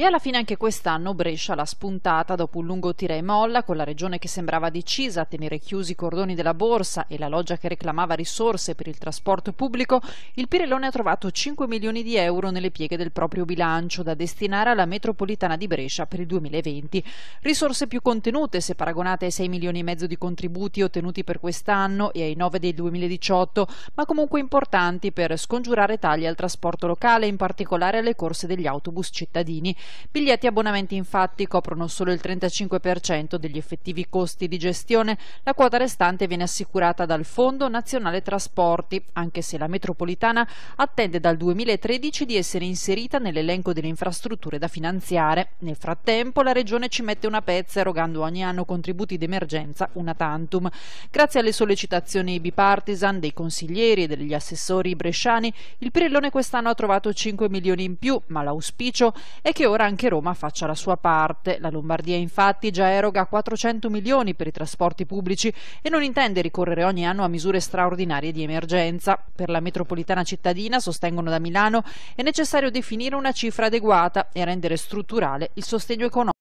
E alla fine anche quest'anno Brescia l'ha spuntata dopo un lungo tira e molla con la regione che sembrava decisa a tenere chiusi i cordoni della borsa e la loggia che reclamava risorse per il trasporto pubblico, il Pirellone ha trovato 5 milioni di euro nelle pieghe del proprio bilancio da destinare alla metropolitana di Brescia per il 2020. Risorse più contenute se paragonate ai 6 milioni e mezzo di contributi ottenuti per quest'anno e ai 9 del 2018, ma comunque importanti per scongiurare tagli al trasporto locale, in particolare alle corse degli autobus cittadini. Biglietti e abbonamenti infatti coprono solo il 35% degli effettivi costi di gestione, la quota restante viene assicurata dal Fondo Nazionale Trasporti, anche se la metropolitana attende dal 2013 di essere inserita nell'elenco delle infrastrutture da finanziare. Nel frattempo la Regione ci mette una pezza erogando ogni anno contributi d'emergenza una tantum. Grazie alle sollecitazioni bipartisan dei consiglieri e degli assessori bresciani, il Pirellone quest'anno ha trovato 5 milioni in più, ma l'auspicio è che ora allora anche Roma faccia la sua parte. La Lombardia infatti già eroga 400 milioni per i trasporti pubblici e non intende ricorrere ogni anno a misure straordinarie di emergenza. Per la metropolitana cittadina, sostengono da Milano, è necessario definire una cifra adeguata e rendere strutturale il sostegno economico.